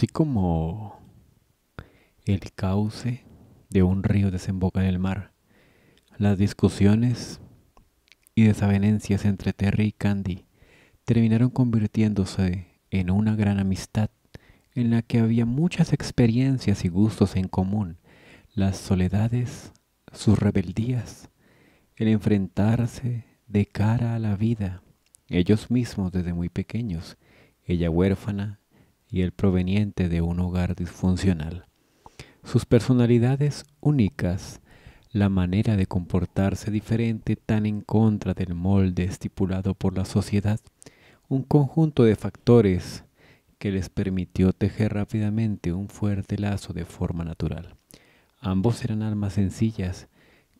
Así como el cauce de un río desemboca en el mar, las discusiones y desavenencias entre Terry y Candy terminaron convirtiéndose en una gran amistad en la que había muchas experiencias y gustos en común, las soledades, sus rebeldías, el enfrentarse de cara a la vida, ellos mismos desde muy pequeños, ella huérfana, y el proveniente de un hogar disfuncional. Sus personalidades únicas, la manera de comportarse diferente tan en contra del molde estipulado por la sociedad, un conjunto de factores que les permitió tejer rápidamente un fuerte lazo de forma natural. Ambos eran almas sencillas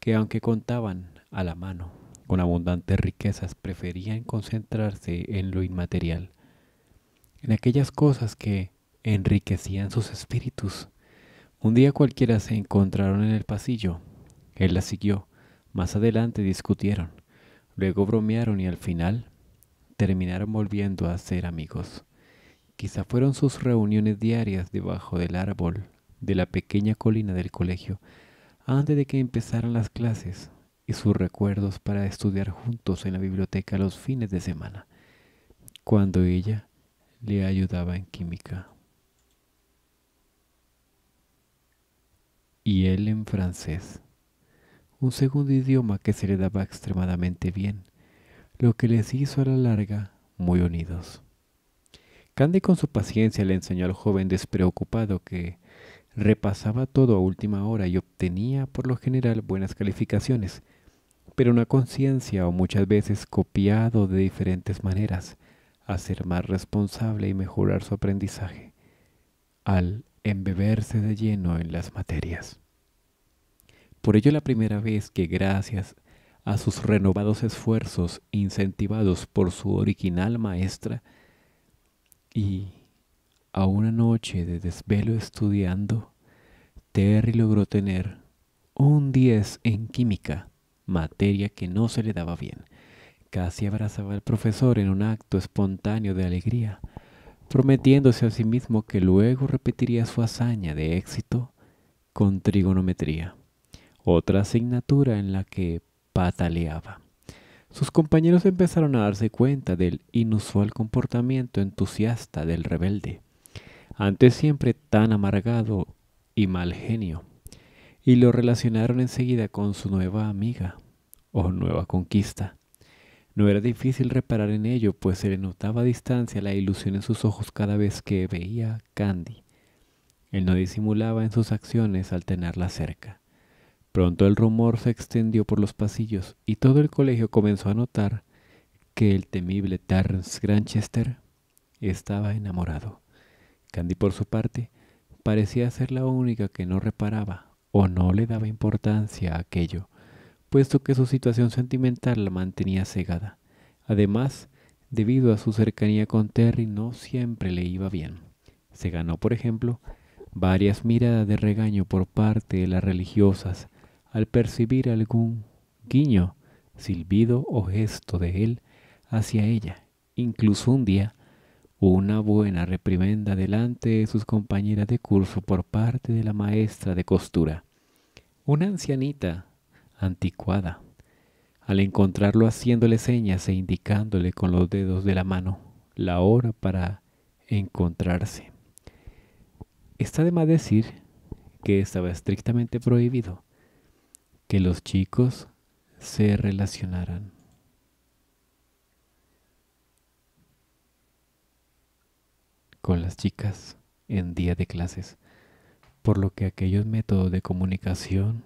que aunque contaban a la mano con abundantes riquezas, preferían concentrarse en lo inmaterial en aquellas cosas que enriquecían sus espíritus. Un día cualquiera se encontraron en el pasillo. Él la siguió. Más adelante discutieron. Luego bromearon y al final terminaron volviendo a ser amigos. Quizá fueron sus reuniones diarias debajo del árbol de la pequeña colina del colegio antes de que empezaran las clases y sus recuerdos para estudiar juntos en la biblioteca los fines de semana, cuando ella le ayudaba en química. Y él en francés, un segundo idioma que se le daba extremadamente bien, lo que les hizo a la larga muy unidos. Candy con su paciencia le enseñó al joven despreocupado que repasaba todo a última hora y obtenía por lo general buenas calificaciones, pero una conciencia o muchas veces copiado de diferentes maneras a ser más responsable y mejorar su aprendizaje al embeberse de lleno en las materias. Por ello la primera vez que gracias a sus renovados esfuerzos incentivados por su original maestra y a una noche de desvelo estudiando, Terry logró tener un 10 en química, materia que no se le daba bien. Casi abrazaba al profesor en un acto espontáneo de alegría, prometiéndose a sí mismo que luego repetiría su hazaña de éxito con trigonometría, otra asignatura en la que pataleaba. Sus compañeros empezaron a darse cuenta del inusual comportamiento entusiasta del rebelde, antes siempre tan amargado y mal genio, y lo relacionaron enseguida con su nueva amiga o nueva conquista, no era difícil reparar en ello, pues se le notaba a distancia la ilusión en sus ojos cada vez que veía Candy. Él no disimulaba en sus acciones al tenerla cerca. Pronto el rumor se extendió por los pasillos y todo el colegio comenzó a notar que el temible Terence Granchester estaba enamorado. Candy, por su parte, parecía ser la única que no reparaba o no le daba importancia a aquello puesto que su situación sentimental la mantenía cegada. Además, debido a su cercanía con Terry no siempre le iba bien. Se ganó, por ejemplo, varias miradas de regaño por parte de las religiosas al percibir algún guiño, silbido o gesto de él hacia ella. Incluso un día, una buena reprimenda delante de sus compañeras de curso por parte de la maestra de costura. Una ancianita anticuada, al encontrarlo haciéndole señas e indicándole con los dedos de la mano la hora para encontrarse. Está de más decir que estaba estrictamente prohibido que los chicos se relacionaran. con las chicas en día de clases, por lo que aquellos métodos de comunicación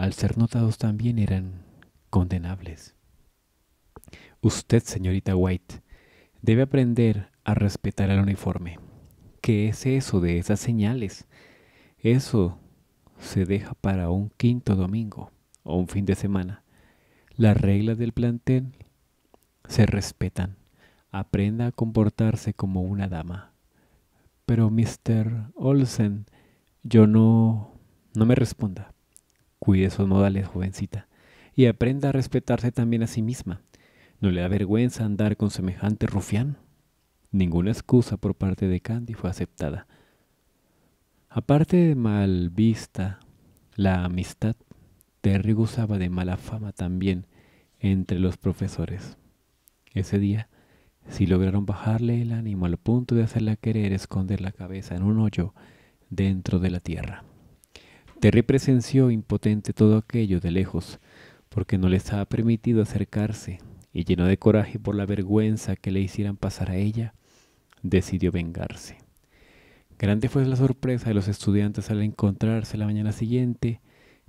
al ser notados también eran condenables. Usted, señorita White, debe aprender a respetar al uniforme. ¿Qué es eso de esas señales? Eso se deja para un quinto domingo o un fin de semana. Las reglas del plantel se respetan. Aprenda a comportarse como una dama. Pero, Mr. Olsen, yo no... no me responda. Cuide sus modales, jovencita, y aprenda a respetarse también a sí misma. ¿No le da vergüenza andar con semejante rufián? Ninguna excusa por parte de Candy fue aceptada. Aparte de mal vista, la amistad, Terry gozaba de mala fama también entre los profesores. Ese día, si lograron bajarle el ánimo al punto de hacerla querer esconder la cabeza en un hoyo dentro de la tierra. Terry presenció impotente todo aquello de lejos, porque no le estaba permitido acercarse, y lleno de coraje por la vergüenza que le hicieran pasar a ella, decidió vengarse. Grande fue la sorpresa de los estudiantes al encontrarse la mañana siguiente,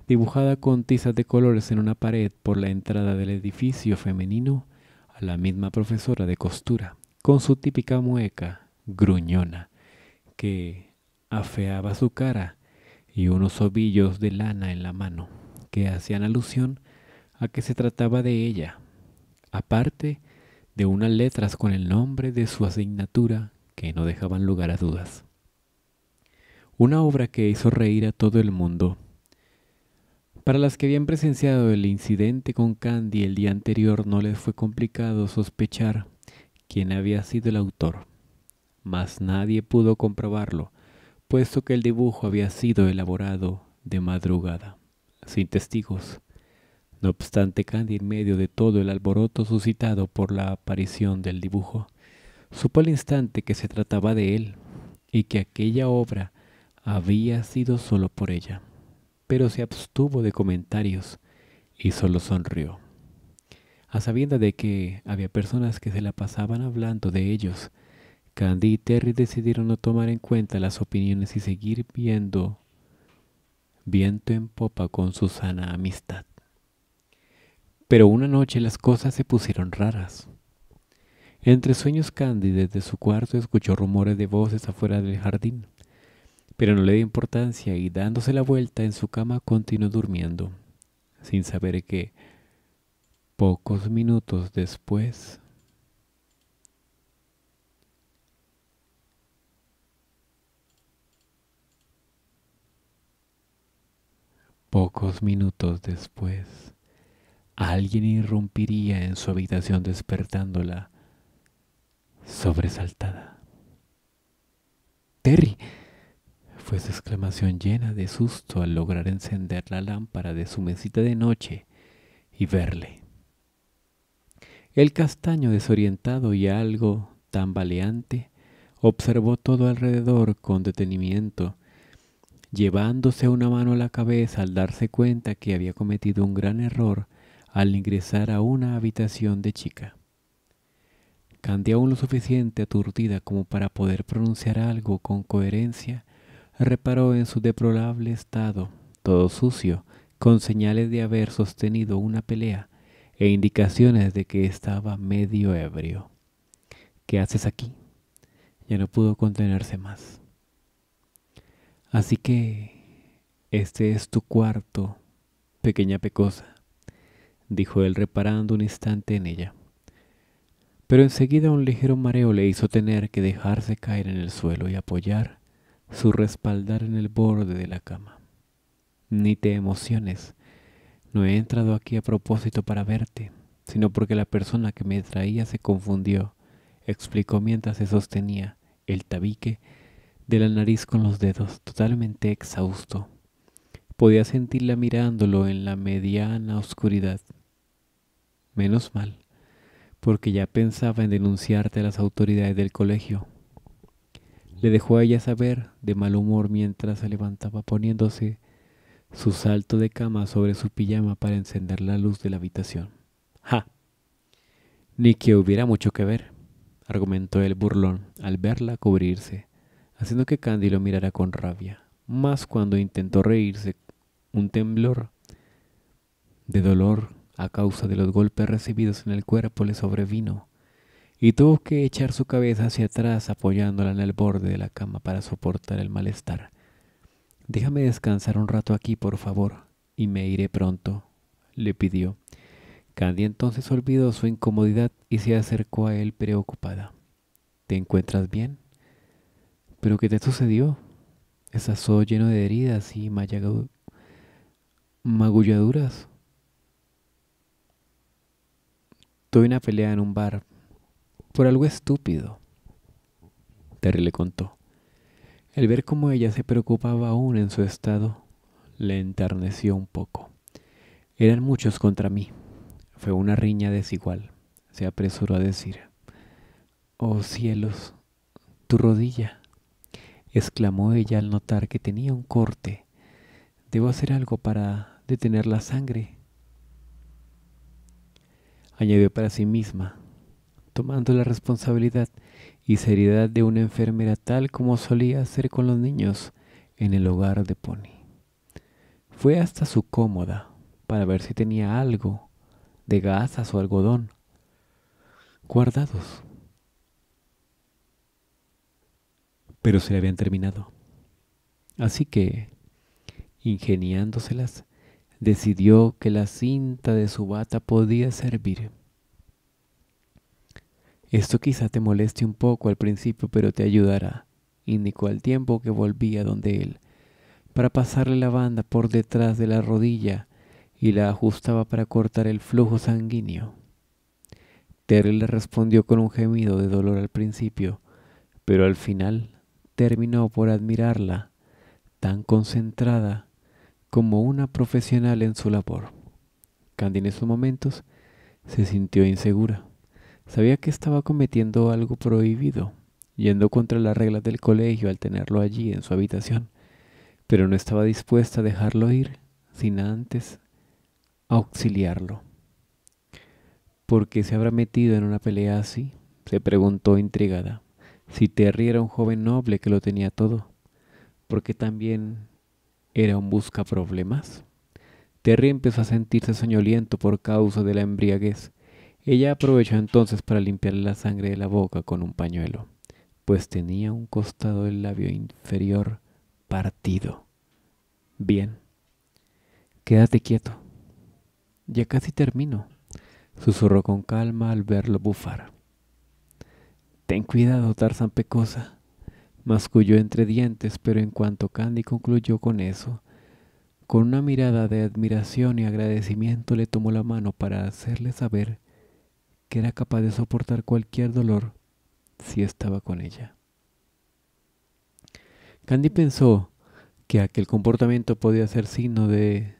dibujada con tizas de colores en una pared por la entrada del edificio femenino, a la misma profesora de costura, con su típica mueca gruñona, que afeaba su cara, y unos ovillos de lana en la mano, que hacían alusión a que se trataba de ella, aparte de unas letras con el nombre de su asignatura que no dejaban lugar a dudas. Una obra que hizo reír a todo el mundo. Para las que habían presenciado el incidente con Candy el día anterior no les fue complicado sospechar quién había sido el autor, mas nadie pudo comprobarlo, puesto que el dibujo había sido elaborado de madrugada, sin testigos. No obstante, Candy, en medio de todo el alboroto suscitado por la aparición del dibujo, supo al instante que se trataba de él y que aquella obra había sido solo por ella, pero se abstuvo de comentarios y solo sonrió, a sabienda de que había personas que se la pasaban hablando de ellos Candy y Terry decidieron no tomar en cuenta las opiniones y seguir viendo viento en popa con su sana amistad. Pero una noche las cosas se pusieron raras. Entre sueños Candy desde su cuarto escuchó rumores de voces afuera del jardín, pero no le dio importancia y dándose la vuelta en su cama continuó durmiendo, sin saber que pocos minutos después Pocos minutos después, alguien irrumpiría en su habitación despertándola sobresaltada. Terry, fue su exclamación llena de susto al lograr encender la lámpara de su mesita de noche y verle. El castaño desorientado y algo tambaleante observó todo alrededor con detenimiento llevándose una mano a la cabeza al darse cuenta que había cometido un gran error al ingresar a una habitación de chica. Candy aún lo suficiente aturdida como para poder pronunciar algo con coherencia, reparó en su deplorable estado, todo sucio, con señales de haber sostenido una pelea e indicaciones de que estaba medio ebrio. ¿Qué haces aquí? Ya no pudo contenerse más. Así que este es tu cuarto, pequeña pecosa, dijo él reparando un instante en ella. Pero enseguida un ligero mareo le hizo tener que dejarse caer en el suelo y apoyar su respaldar en el borde de la cama. Ni te emociones, no he entrado aquí a propósito para verte, sino porque la persona que me traía se confundió, explicó mientras se sostenía el tabique de la nariz con los dedos, totalmente exhausto. Podía sentirla mirándolo en la mediana oscuridad. Menos mal, porque ya pensaba en denunciarte a las autoridades del colegio. Le dejó a ella saber, de mal humor, mientras se levantaba poniéndose su salto de cama sobre su pijama para encender la luz de la habitación. ¡Ja! Ni que hubiera mucho que ver, argumentó el burlón al verla cubrirse haciendo que Candy lo mirara con rabia, más cuando intentó reírse, un temblor de dolor a causa de los golpes recibidos en el cuerpo le sobrevino, y tuvo que echar su cabeza hacia atrás apoyándola en el borde de la cama para soportar el malestar. Déjame descansar un rato aquí, por favor, y me iré pronto, le pidió. Candy entonces olvidó su incomodidad y se acercó a él preocupada. ¿Te encuentras bien? ¿Pero qué te sucedió? Estás todo lleno de heridas y magulladuras. Tuve una pelea en un bar por algo estúpido. Terry le contó. El ver cómo ella se preocupaba aún en su estado le enterneció un poco. Eran muchos contra mí. Fue una riña desigual, se apresuró a decir. Oh cielos, tu rodilla exclamó ella al notar que tenía un corte. Debo hacer algo para detener la sangre. Añadió para sí misma, tomando la responsabilidad y seriedad de una enfermera tal como solía hacer con los niños en el hogar de Pony. Fue hasta su cómoda para ver si tenía algo de gasas o algodón guardados pero se le habían terminado. Así que, ingeniándoselas, decidió que la cinta de su bata podía servir. Esto quizá te moleste un poco al principio, pero te ayudará, indicó al tiempo que volvía donde él, para pasarle la banda por detrás de la rodilla y la ajustaba para cortar el flujo sanguíneo. Terry le respondió con un gemido de dolor al principio, pero al final terminó por admirarla, tan concentrada como una profesional en su labor. Candy en esos momentos se sintió insegura. Sabía que estaba cometiendo algo prohibido, yendo contra las reglas del colegio al tenerlo allí en su habitación, pero no estaba dispuesta a dejarlo ir sin antes auxiliarlo. ¿Por qué se habrá metido en una pelea así? se preguntó intrigada. Si Terry era un joven noble que lo tenía todo, ¿por qué también era un busca problemas? Terry empezó a sentirse soñoliento por causa de la embriaguez. Ella aprovechó entonces para limpiarle la sangre de la boca con un pañuelo, pues tenía un costado del labio inferior partido. Bien, quédate quieto. Ya casi termino, susurró con calma al verlo bufar. Ten cuidado, Tarzan Pecosa, masculló entre dientes, pero en cuanto Candy concluyó con eso, con una mirada de admiración y agradecimiento le tomó la mano para hacerle saber que era capaz de soportar cualquier dolor si estaba con ella. Candy mm. pensó que aquel comportamiento podía ser signo de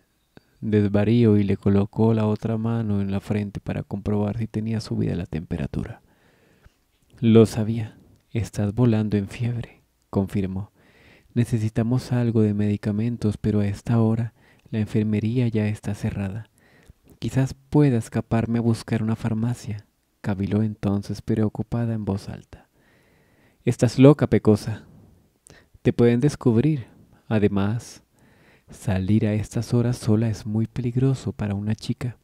desvarío y le colocó la otra mano en la frente para comprobar si tenía subida la temperatura. Lo sabía. Estás volando en fiebre, confirmó. Necesitamos algo de medicamentos, pero a esta hora la enfermería ya está cerrada. Quizás pueda escaparme a buscar una farmacia, caviló entonces preocupada en voz alta. Estás loca, pecosa. Te pueden descubrir. Además, salir a estas horas sola es muy peligroso para una chica,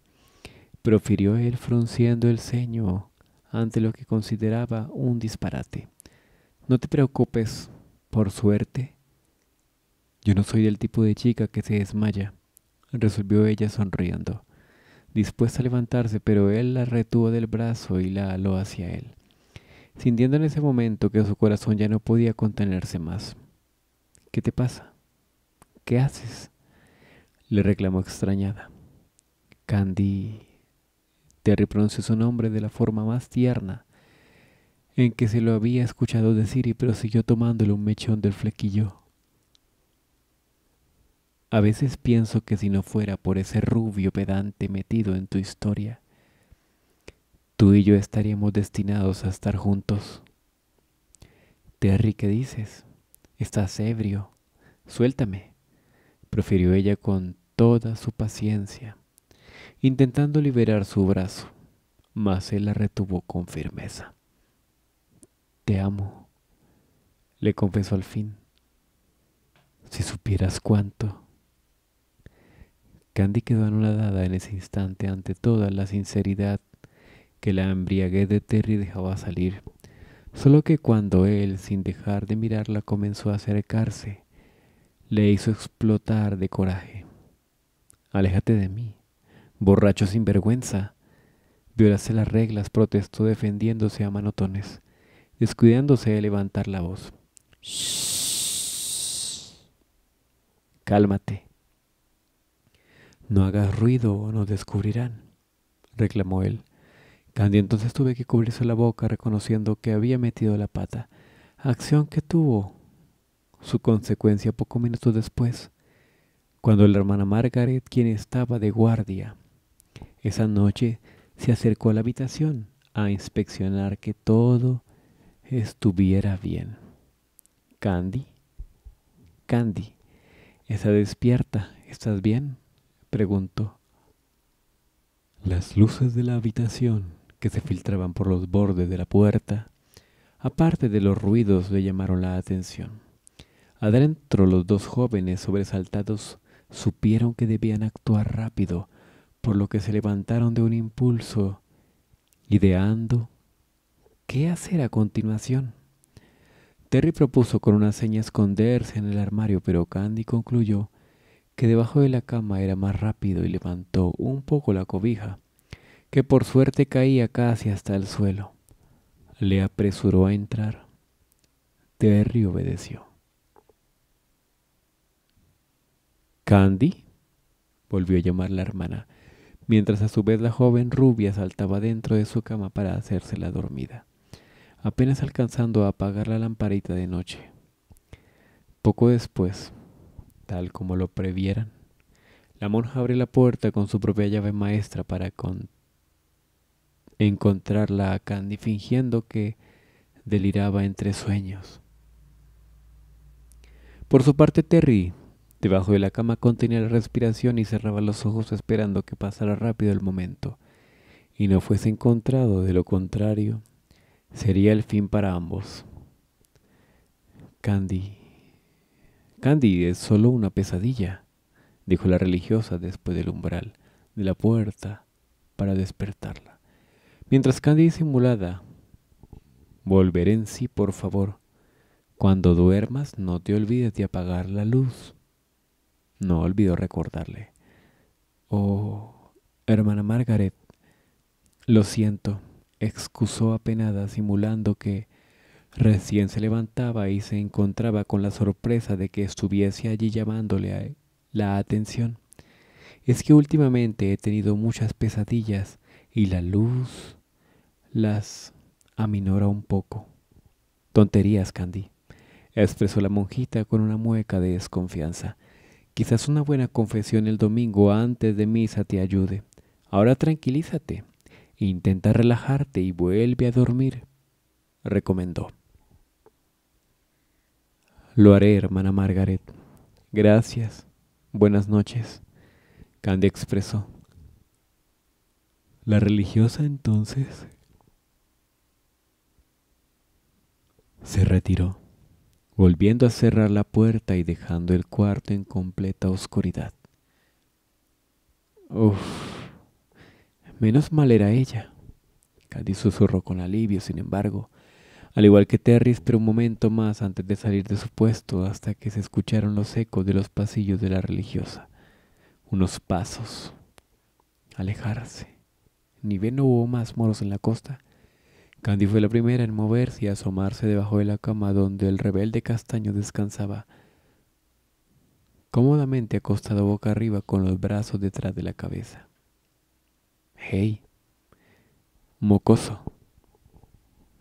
profirió él frunciendo el ceño ante lo que consideraba un disparate. No te preocupes, por suerte. Yo no soy del tipo de chica que se desmaya, resolvió ella sonriendo, dispuesta a levantarse, pero él la retuvo del brazo y la aló hacia él, sintiendo en ese momento que su corazón ya no podía contenerse más. ¿Qué te pasa? ¿Qué haces? le reclamó extrañada. Candy Terry pronunció su nombre de la forma más tierna en que se lo había escuchado decir y prosiguió tomándole un mechón del flequillo. A veces pienso que si no fuera por ese rubio pedante metido en tu historia, tú y yo estaríamos destinados a estar juntos. Terry, ¿qué dices? Estás ebrio. Suéltame, profirió ella con toda su paciencia intentando liberar su brazo, mas él la retuvo con firmeza. Te amo, le confesó al fin. Si supieras cuánto. Candy quedó anuladada en ese instante ante toda la sinceridad que la embriaguez de Terry dejaba salir, solo que cuando él, sin dejar de mirarla, comenzó a acercarse, le hizo explotar de coraje. Aléjate de mí, Borracho sin vergüenza. Violaste las reglas, protestó defendiéndose a manotones, descuidándose de levantar la voz. Cálmate. No hagas ruido o nos descubrirán, reclamó él. Candy entonces tuve que cubrirse la boca reconociendo que había metido la pata, acción que tuvo su consecuencia pocos minutos después, cuando la hermana Margaret, quien estaba de guardia, esa noche se acercó a la habitación a inspeccionar que todo estuviera bien. Candy, Candy, está despierta, ¿estás bien? preguntó. Las luces de la habitación que se filtraban por los bordes de la puerta, aparte de los ruidos, le llamaron la atención. Adentro los dos jóvenes sobresaltados supieron que debían actuar rápido por lo que se levantaron de un impulso, ideando qué hacer a continuación. Terry propuso con una seña esconderse en el armario, pero Candy concluyó que debajo de la cama era más rápido y levantó un poco la cobija, que por suerte caía casi hasta el suelo. Le apresuró a entrar. Terry obedeció. Candy, volvió a llamar la hermana mientras a su vez la joven rubia saltaba dentro de su cama para hacérsela dormida, apenas alcanzando a apagar la lamparita de noche. Poco después, tal como lo previeran, la monja abre la puerta con su propia llave maestra para encontrarla a Candy fingiendo que deliraba entre sueños. Por su parte, Terry Debajo de la cama contenía la respiración y cerraba los ojos esperando que pasara rápido el momento y no fuese encontrado, de lo contrario, sería el fin para ambos. Candy. Candy es solo una pesadilla, dijo la religiosa después del umbral de la puerta para despertarla. Mientras Candy disimulada, volveré en sí, por favor. Cuando duermas, no te olvides de apagar la luz. No olvidó recordarle. Oh, hermana Margaret, lo siento, excusó apenada simulando que recién se levantaba y se encontraba con la sorpresa de que estuviese allí llamándole la atención. Es que últimamente he tenido muchas pesadillas y la luz las aminora un poco. Tonterías, Candy, expresó la monjita con una mueca de desconfianza. Quizás una buena confesión el domingo antes de misa te ayude. Ahora tranquilízate, intenta relajarte y vuelve a dormir, recomendó. Lo haré, hermana Margaret. Gracias. Buenas noches. Candy expresó. La religiosa entonces se retiró volviendo a cerrar la puerta y dejando el cuarto en completa oscuridad. Uf, menos mal era ella. Cady susurró con alivio, sin embargo, al igual que Terry esperó un momento más antes de salir de su puesto hasta que se escucharon los ecos de los pasillos de la religiosa. Unos pasos. Alejarse. Ni bien no hubo más moros en la costa, Candy fue la primera en moverse y asomarse debajo de la cama donde el rebelde castaño descansaba, cómodamente acostado boca arriba con los brazos detrás de la cabeza. ¡Hey! Mocoso,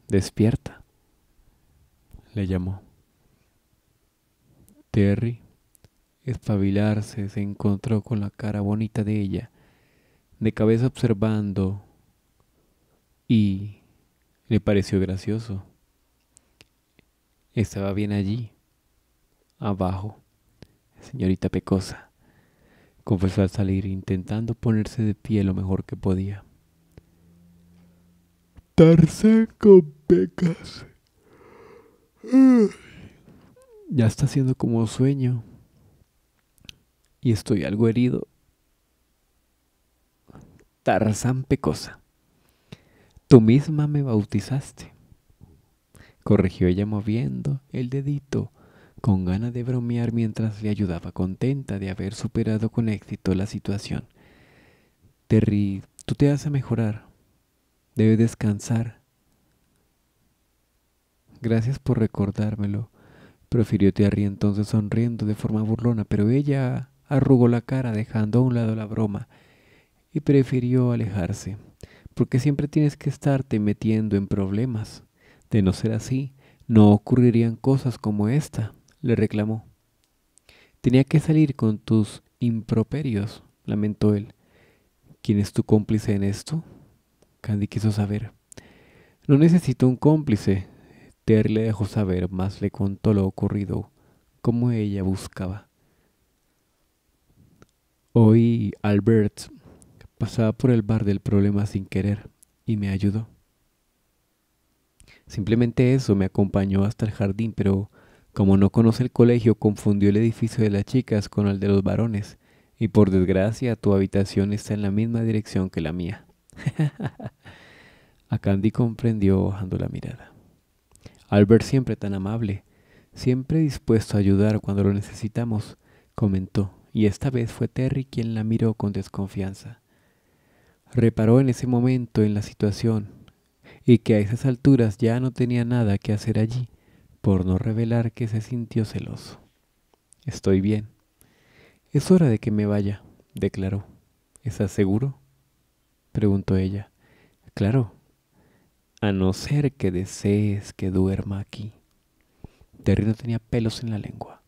despierta, le llamó. Terry, espabilarse, se encontró con la cara bonita de ella, de cabeza observando y le pareció gracioso. Estaba bien allí, abajo, señorita Pecosa, confesó al salir intentando ponerse de pie lo mejor que podía. Tarzán con pecas. Ya está haciendo como sueño. Y estoy algo herido. Tarzán Pecosa. Tú misma me bautizaste. Corrigió ella moviendo el dedito, con ganas de bromear mientras le ayudaba, contenta de haber superado con éxito la situación. Terry, tú te vas a mejorar. Debes descansar. Gracias por recordármelo, profirió Terry entonces sonriendo de forma burlona, pero ella arrugó la cara dejando a un lado la broma y prefirió alejarse porque siempre tienes que estarte metiendo en problemas. De no ser así, no ocurrirían cosas como esta, le reclamó. Tenía que salir con tus improperios, lamentó él. ¿Quién es tu cómplice en esto? Candy quiso saber. No necesito un cómplice. Ter le dejó saber, más le contó lo ocurrido, como ella buscaba. Hoy Albert Pasaba por el bar del problema sin querer y me ayudó. Simplemente eso me acompañó hasta el jardín, pero como no conoce el colegio, confundió el edificio de las chicas con el de los varones, y por desgracia tu habitación está en la misma dirección que la mía. A Candy comprendió bajando la mirada. Albert siempre tan amable, siempre dispuesto a ayudar cuando lo necesitamos, comentó, y esta vez fue Terry quien la miró con desconfianza. Reparó en ese momento en la situación y que a esas alturas ya no tenía nada que hacer allí por no revelar que se sintió celoso. Estoy bien. Es hora de que me vaya, declaró. ¿Estás seguro? preguntó ella. Claro, a no ser que desees que duerma aquí. Terry no tenía pelos en la lengua.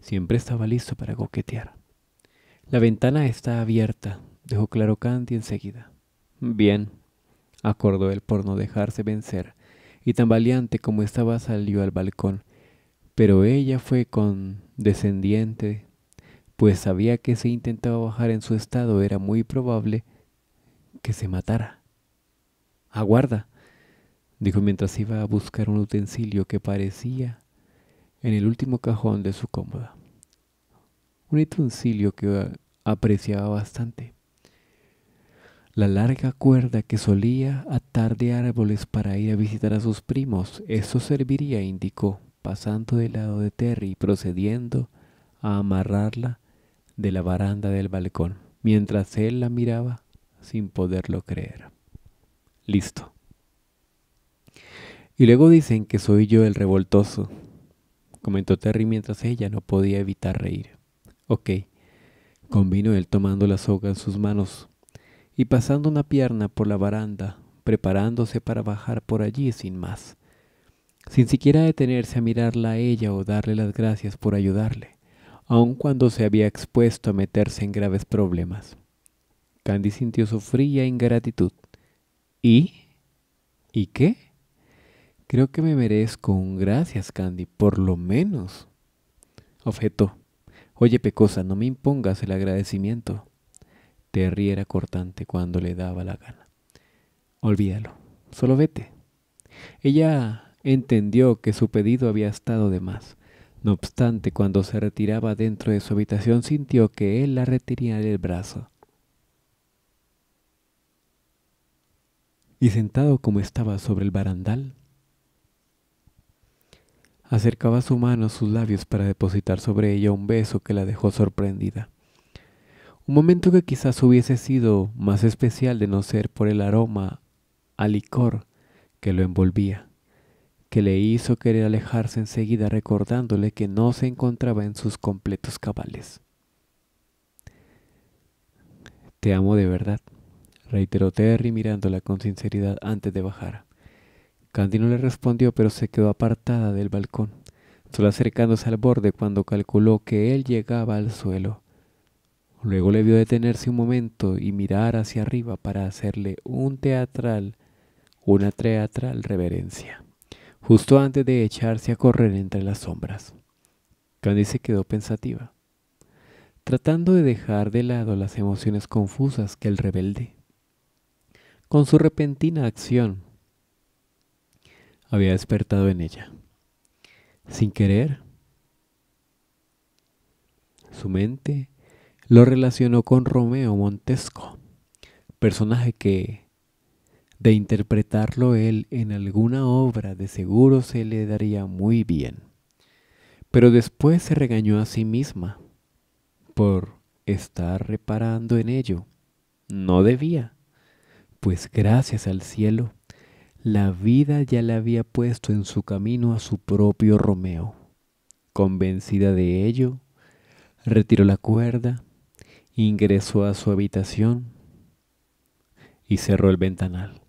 Siempre estaba listo para coquetear. La ventana está abierta, dejó claro Candy enseguida. Bien, acordó él por no dejarse vencer, y tan valiente como estaba salió al balcón, pero ella fue condescendiente, pues sabía que si intentaba bajar en su estado era muy probable que se matara. Aguarda, dijo mientras iba a buscar un utensilio que parecía en el último cajón de su cómoda. Un utensilio que apreciaba bastante la larga cuerda que solía atar de árboles para ir a visitar a sus primos. Eso serviría, indicó, pasando del lado de Terry y procediendo a amarrarla de la baranda del balcón, mientras él la miraba sin poderlo creer. Listo. Y luego dicen que soy yo el revoltoso, comentó Terry mientras ella no podía evitar reír. Ok, convino él tomando la soga en sus manos y pasando una pierna por la baranda, preparándose para bajar por allí sin más, sin siquiera detenerse a mirarla a ella o darle las gracias por ayudarle, aun cuando se había expuesto a meterse en graves problemas. Candy sintió su fría ingratitud. ¿Y? ¿Y qué? Creo que me merezco un gracias, Candy, por lo menos. Objetó. Oye, Pecosa, no me impongas el agradecimiento terriera riera cortante cuando le daba la gana. Olvídalo, solo vete. Ella entendió que su pedido había estado de más. No obstante, cuando se retiraba dentro de su habitación, sintió que él la retiría del brazo. Y sentado como estaba sobre el barandal, acercaba su mano a sus labios para depositar sobre ella un beso que la dejó sorprendida. Un momento que quizás hubiese sido más especial de no ser por el aroma a licor que lo envolvía, que le hizo querer alejarse enseguida recordándole que no se encontraba en sus completos cabales. Te amo de verdad, reiteró Terry mirándola con sinceridad antes de bajar. Candy no le respondió, pero se quedó apartada del balcón, solo acercándose al borde cuando calculó que él llegaba al suelo Luego le vio detenerse un momento y mirar hacia arriba para hacerle un teatral, una teatral reverencia, justo antes de echarse a correr entre las sombras. Candice quedó pensativa, tratando de dejar de lado las emociones confusas que el rebelde, con su repentina acción, había despertado en ella. Sin querer, su mente lo relacionó con Romeo Montesco, personaje que, de interpretarlo él en alguna obra, de seguro se le daría muy bien. Pero después se regañó a sí misma por estar reparando en ello. No debía, pues gracias al cielo, la vida ya le había puesto en su camino a su propio Romeo. Convencida de ello, retiró la cuerda ingresó a su habitación y cerró el ventanal.